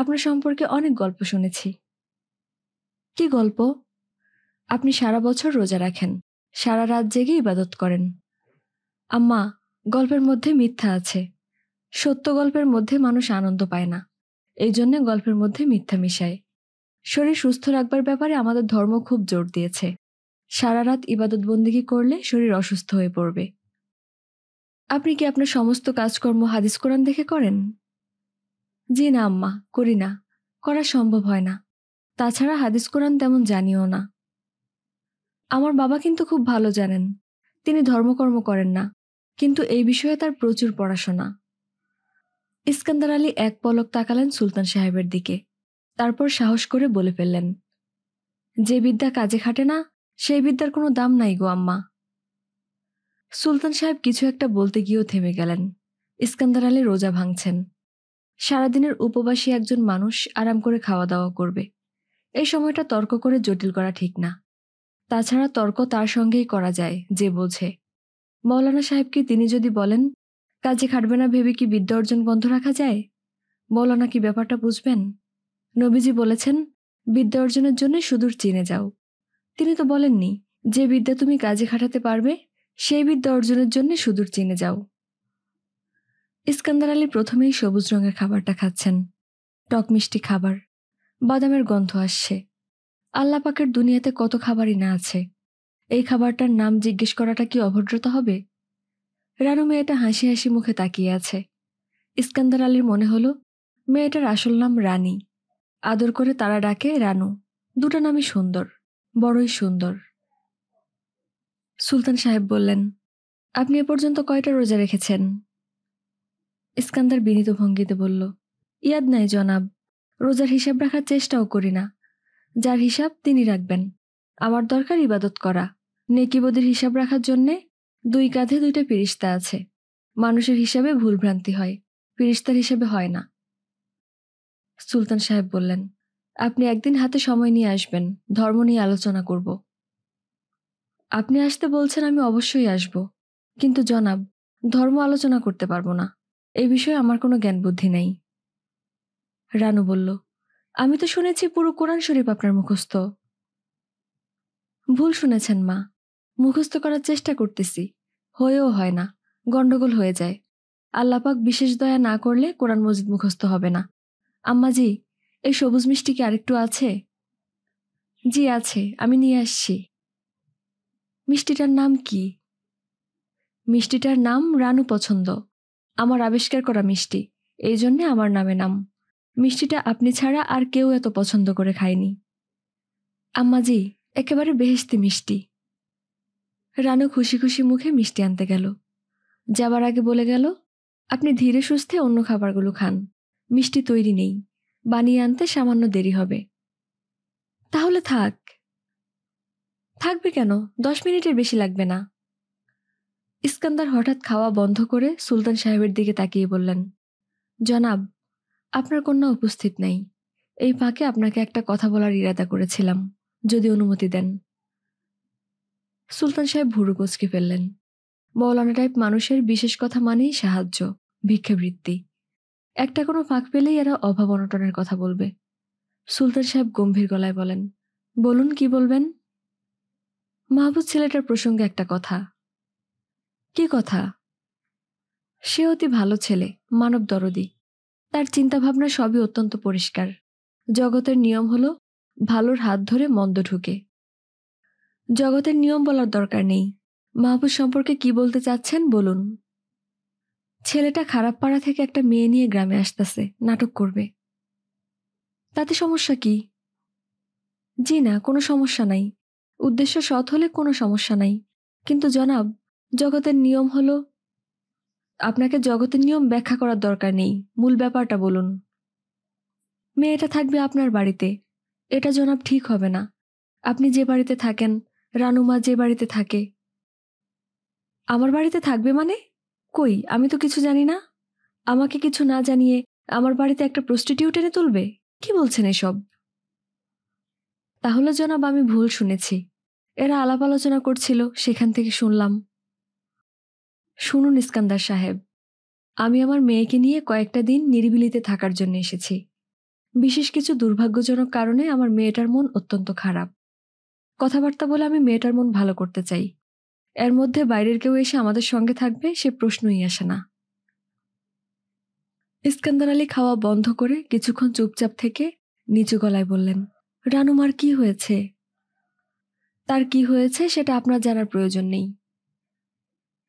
আপনার সম্পর্কে অনেক গল্প শুনেছি কি গল্প আপনি সারা বছর রোজা রাখেন সারা রাত জেগে ইবাদত করেন আম্মা গল্পের মধ্যে মিথ্যা আছে সত্য গল্পের মধ্যে মানুষ আনন্দ পায় না এই জন্যে গল্পের মধ্যে মিথ্যা মিশায় শরীর সুস্থ রাখবার ব্যাপারে আমাদের ধর্ম খুব জোর দিয়েছে সারা রাত ইবাদতবন্দিগি করলে শরীর অসুস্থ হয়ে পড়বে আপনি কি আপনার সমস্ত কাজকর্ম হাদিস কোরআন দেখে করেন জি না আম্মা করি না করা সম্ভব হয় না তাছাড়া হাদিস কোরআন তেমন জানিও না আমার বাবা কিন্তু খুব ভালো জানেন তিনি ধর্মকর্ম করেন না কিন্তু এই বিষয়ে তার প্রচুর পড়াশোনা ইস্কান্দার আলী এক পলক তাকালেন সুলতান সাহেবের দিকে তারপর সাহস করে বলে ফেললেন যে বিদ্যা কাজে খাটে না সেই বিদ্যার কোনো দাম নাই গো আম্মা সুলতান সাহেব কিছু একটা বলতে গিয়েও থেমে গেলেন ইস্কান্দার আলী রোজা ভাঙছেন সারাদিনের উপবাসী একজন মানুষ আরাম করে খাওয়া দাওয়া করবে এই সময়টা তর্ক করে জটিল করা ঠিক না তাছাড়া তর্ক তার সঙ্গেই করা যায় যে বোঝে মৌলানা সাহেবকে তিনি যদি বলেন কাজে খাটবে না ভেবে কি বিদ্যা অর্জন বন্ধ রাখা যায় মৌলানা কি ব্যাপারটা বুঝবেন নবীজি বলেছেন বিদ্যা অর্জনের জন্য সুদূর চিনে যাও তিনি তো বলেননি যে বিদ্যা তুমি কাজে খাটাতে পারবে সেই বিদ্যা অর্জনের জন্য সুদূর চিনে যাও ইস্কান্দার আলী প্রথমেই সবুজ রঙের খাবারটা খাচ্ছেন টক মিষ্টি খাবার বাদামের গন্ধ আসছে আল্লাপাকের দুনিয়াতে কত খাবারই না আছে এই খাবারটার নাম জিজ্ঞেস করাটা কি অভদ্রতা হবে রানু মেয়েটা হাসি হাসি মুখে তাকিয়ে আছে ইস্কান্দার আলীর মনে হলো মেয়েটার আসল নাম রানী আদর করে তারা ডাকে রানু দুটো নামই সুন্দর বড়ই সুন্দর সুলতান সাহেব বললেন আপনি এ পর্যন্ত কয়টা রোজা রেখেছেন ইস্কান্দার বিনীত ভঙ্গিতে বলল ইয়াদ নাই জনাব রোজার হিসাব রাখার চেষ্টাও করি না যার হিসাব তিনি রাখবেন আমার দরকার ইবাদত করা নেকিবদের হিসাব রাখার জন্যে দুই কাঁধে দুইটা ফিরিস্তা আছে মানুষের হিসাবে ভুলভ্রান্তি হয় ফিরিস্তার হিসাবে হয় না সুলতান সাহেব বললেন আপনি একদিন হাতে সময় নিয়ে আসবেন ধর্ম নিয়ে আলোচনা করব আপনি আসতে বলছেন আমি অবশ্যই আসব কিন্তু জনাব ধর্ম আলোচনা করতে পারবো না এই বিষয়ে আমার কোনো জ্ঞান বুদ্ধি নেই রানু বলল আমি তো শুনেছি পুরো কোরআন শরীফ আপনার মুখস্থ ভুল শুনেছেন মা মুখস্থ করার চেষ্টা করতেছি হয়েও হয় না গণ্ডগোল হয়ে যায় আল্লাপাক বিশেষ দয়া না করলে কোরআন মজিদ মুখস্থ হবে না আম্মাজি এই সবুজ মিষ্টি কি আরেকটু আছে জি আছে আমি নিয়ে আসছি মিষ্টিটার নাম কি মিষ্টিটার নাম রানু পছন্দ আমার আবিষ্কার করা মিষ্টি এই জন্যে আমার নামে নাম মিষ্টিটা আপনি ছাড়া আর কেউ এত পছন্দ করে খায়নি আম্মাজি একেবারে বেহেস্তি মিষ্টি রানু খুশি খুশি মুখে মিষ্টি আনতে গেল যাবার আগে বলে গেল আপনি ধীরে সুস্থে অন্য খাবারগুলো খান মিষ্টি তৈরি নেই বানিয়ে আনতে সামান্য দেরি হবে তাহলে থাক থাকবে কেন দশ মিনিটের বেশি লাগবে না ইস্কান্দার হঠাৎ খাওয়া বন্ধ করে সুলতান সাহেবের দিকে তাকিয়ে বললেন জনাব আপনার কন্যা উপস্থিত নাই এই ফাঁকে আপনাকে একটা কথা বলার ইরাদা করেছিলাম যদি অনুমতি দেন সুলতান সাহেব ভুরু কুচকে ফেললেন মৌলানা টাইপ মানুষের বিশেষ কথা মানেই সাহায্য ভিক্ষাবৃত্তি একটা কোনো ফাঁক পেলেই এরা অভাব অনটনের কথা বলবে সুলতান সাহেব গম্ভীর গলায় বলেন বলুন কি বলবেন মাহবুব ছেলেটার প্রসঙ্গে একটা কথা কি কথা সে অতি ভালো ছেলে মানব দরদি তার চিন্তাভাবনা সবই অত্যন্ত পরিষ্কার জগতের নিয়ম হল ভালোর হাত ধরে মন্দ ঢুকে জগতের নিয়ম বলার দরকার নেই মাহবুব সম্পর্কে কি বলতে চাচ্ছেন বলুন ছেলেটা খারাপ পাড়া থেকে একটা মেয়ে নিয়ে গ্রামে আসতেছে নাটক করবে তাতে সমস্যা কি জি না কোনো সমস্যা নাই উদ্দেশ্য সৎ হলে কোনো সমস্যা নাই কিন্তু জনাব জগতের নিয়ম হলো আপনাকে জগতের নিয়ম ব্যাখ্যা করার দরকার নেই মূল ব্যাপারটা বলুন মেয়েটা থাকবে আপনার বাড়িতে এটা জনাব ঠিক হবে না আপনি যে বাড়িতে থাকেন রানুমা যে বাড়িতে থাকে আমার বাড়িতে থাকবে মানে কই আমি তো কিছু জানি না আমাকে কিছু না জানিয়ে আমার বাড়িতে একটা প্রস্টিটিউট এনে তুলবে কি বলছেন এসব তাহলে জনাব আমি ভুল শুনেছি এরা আলাপ আলোচনা করছিল সেখান থেকে শুনলাম শুনুন ইস্কান্দার সাহেব আমি আমার মেয়েকে নিয়ে কয়েকটা দিন নিরিবিলিতে থাকার জন্য এসেছি বিশেষ কিছু দুর্ভাগ্যজনক কারণে আমার মেয়েটার মন অত্যন্ত খারাপ কথাবার্তা বলে আমি মেয়েটার মন ভালো করতে চাই এর মধ্যে বাইরের কেউ এসে আমাদের সঙ্গে থাকবে সে প্রশ্নই আসে না ইস্কান্দার আলী খাওয়া বন্ধ করে কিছুক্ষণ চুপচাপ থেকে নিচু গলায় বললেন রানুমার কি হয়েছে তার কি হয়েছে সেটা আপনার জানার প্রয়োজন নেই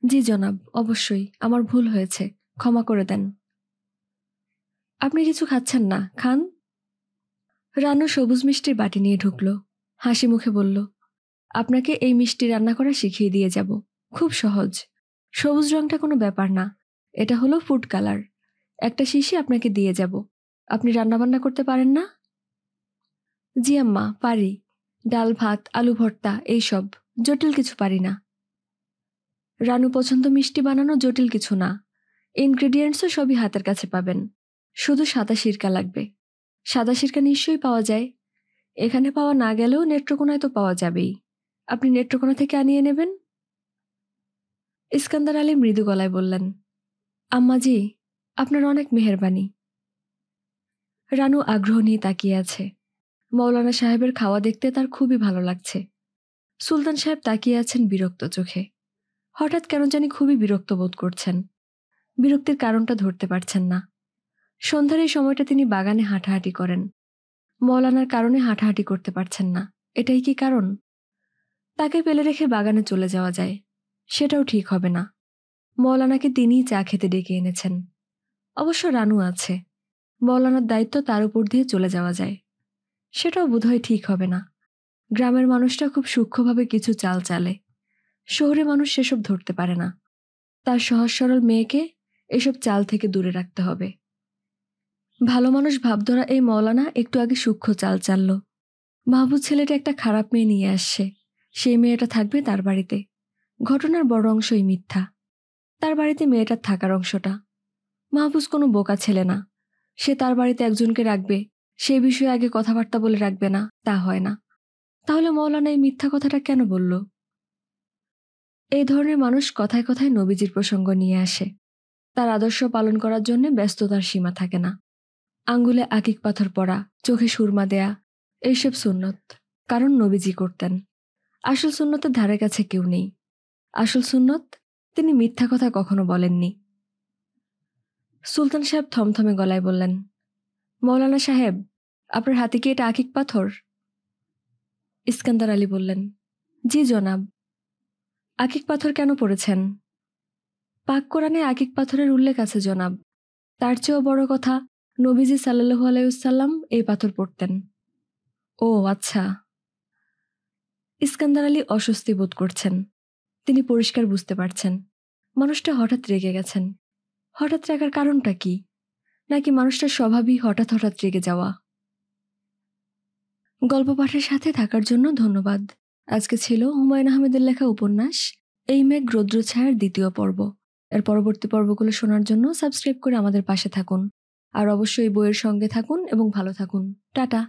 জি জনাব অবশ্যই আমার ভুল হয়েছে ক্ষমা করে দেন আপনি কিছু খাচ্ছেন না খান রানু সবুজ মিষ্টির বাটি নিয়ে ঢুকল হাসি মুখে বলল আপনাকে এই মিষ্টি রান্না করা শিখিয়ে দিয়ে যাব খুব সহজ সবুজ রঙটা কোনো ব্যাপার না এটা হলো ফুড কালার একটা শিশি আপনাকে দিয়ে যাব আপনি রান্নাবান্না করতে পারেন না জি আম্মা পারি ডাল ভাত আলু ভর্তা এইসব জটিল কিছু পারি না রানু পছন্দ মিষ্টি বানানো জটিল কিছু না ইনগ্রেডিয়েন্টসও সবই হাতের কাছে পাবেন শুধু সাদা সিরকা লাগবে সাদা সিরকা নিশ্চয়ই পাওয়া যায় এখানে পাওয়া না গেলেও নেত্রকোনায় তো পাওয়া যাবেই আপনি নেত্রকোনা থেকে আনিয়ে নেবেন ইস্কান্দার আলী মৃদু গলায় বললেন আম্মাজি আপনার অনেক মেহরবানি রানু আগ্রহ নিয়ে তাকিয়ে আছে মৌলানা সাহেবের খাওয়া দেখতে তার খুবই ভালো লাগছে সুলতান সাহেব তাকিয়ে আছেন বিরক্ত চোখে হঠাৎ কেন জানি খুবই বিরক্ত বোধ করছেন বিরক্তির কারণটা ধরতে পারছেন না সন্ধ্যার এই সময়টা তিনি বাগানে হাঁটাহাঁটি করেন মৌলানার কারণে হাঁটাহাঁটি করতে পারছেন না এটাই কি কারণ তাকে পেলে রেখে বাগানে চলে যাওয়া যায় সেটাও ঠিক হবে না মৌলানাকে তিনিই চা খেতে ডেকে এনেছেন অবশ্য রানু আছে মৌলানার দায়িত্ব তার উপর দিয়ে চলে যাওয়া যায় সেটাও বোধহয় ঠিক হবে না গ্রামের মানুষটা খুব সূক্ষ্মভাবে কিছু চাল চালে শহরে মানুষ সেসব ধরতে পারে না তার সহজ সরল মেয়েকে এসব চাল থেকে দূরে রাখতে হবে ভালো মানুষ ভাবধরা এই মৌলানা একটু আগে সূক্ষ্ম চাল চালল মাহবুব ছেলেটা একটা খারাপ মেয়ে নিয়ে আসছে সেই মেয়েটা থাকবে তার বাড়িতে ঘটনার বড় অংশই মিথ্যা তার বাড়িতে মেয়েটার থাকার অংশটা মাহবুজ কোনো বোকা ছেলে না সে তার বাড়িতে একজনকে রাখবে সে বিষয়ে আগে কথাবার্তা বলে রাখবে না তা হয় না তাহলে মৌলানা এই মিথ্যা কথাটা কেন বলল এই ধরনের মানুষ কথায় কথায় নবীজির প্রসঙ্গ নিয়ে আসে তার আদর্শ পালন করার জন্য ব্যস্ততার সীমা থাকে না আঙ্গুলে আকিক পাথর পড়া চোখে সুরমা দেয়া এইসব সুন্নত কারণ নবীজি করতেন আসল সুন্নতের ধারে কাছে কেউ নেই আসল সুন্নত তিনি মিথ্যা কথা কখনো বলেননি সুলতান সাহেব থমথমে গলায় বললেন মৌলানা সাহেব আপনার হাতে কি এটা আকিক পাথর ইস্কান্দার আলী বললেন জি জনাব আকিক পাথর কেন পড়েছেন পাক কোরআনে আকিক পাথরের উল্লেখ আছে জনাব তার চেয়েও বড় কথা নবীজি সাল্লু আলাইসাল্লাম এই পাথর পড়তেন ও আচ্ছা ইস্কান্দার আলী অস্বস্তি বোধ করছেন তিনি পরিষ্কার বুঝতে পারছেন মানুষটা হঠাৎ রেগে গেছেন হঠাৎ রাখার কারণটা কি নাকি মানুষটার স্বভাবই হঠাৎ হঠাৎ রেগে যাওয়া গল্প পাঠের সাথে থাকার জন্য ধন্যবাদ আজকে ছিল হুমায়ুন আহমেদের লেখা উপন্যাস এই মেঘ রৌদ্র ছায়ার দ্বিতীয় পর্ব এর পরবর্তী পর্বগুলো শোনার জন্য সাবস্ক্রাইব করে আমাদের পাশে থাকুন আর অবশ্যই বইয়ের সঙ্গে থাকুন এবং ভালো থাকুন টাটা